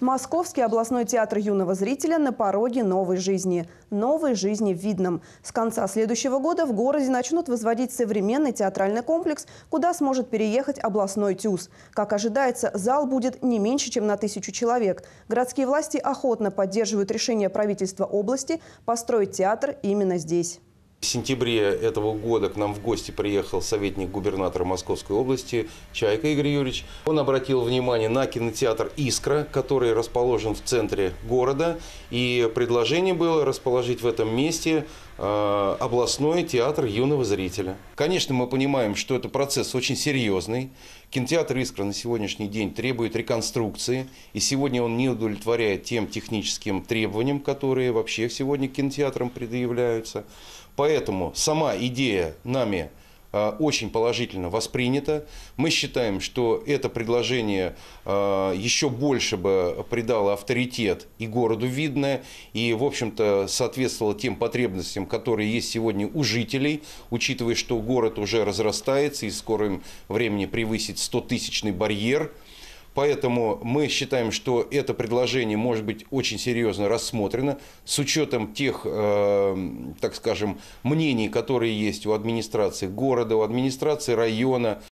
Московский областной театр юного зрителя на пороге новой жизни. Новой жизни в Видном. С конца следующего года в городе начнут возводить современный театральный комплекс, куда сможет переехать областной ТЮЗ. Как ожидается, зал будет не меньше, чем на тысячу человек. Городские власти охотно поддерживают решение правительства области построить театр именно здесь. В сентябре этого года к нам в гости приехал советник губернатора Московской области Чайка Игорь Юрьевич. Он обратил внимание на кинотеатр «Искра», который расположен в центре города. И предложение было расположить в этом месте э, областной театр юного зрителя. Конечно, мы понимаем, что это процесс очень серьезный. Кинотеатр «Искра» на сегодняшний день требует реконструкции, и сегодня он не удовлетворяет тем техническим требованиям, которые вообще сегодня к кинотеатрам предъявляются. Поэтому сама идея нами Э, очень положительно воспринято. Мы считаем, что это предложение э, еще больше бы придало авторитет и городу видное, и, в общем-то, соответствовало тем потребностям, которые есть сегодня у жителей, учитывая, что город уже разрастается и в скором времени превысит 100-тысячный барьер – Поэтому мы считаем, что это предложение может быть очень серьезно рассмотрено с учетом тех, э, так скажем, мнений, которые есть у администрации города, у администрации района.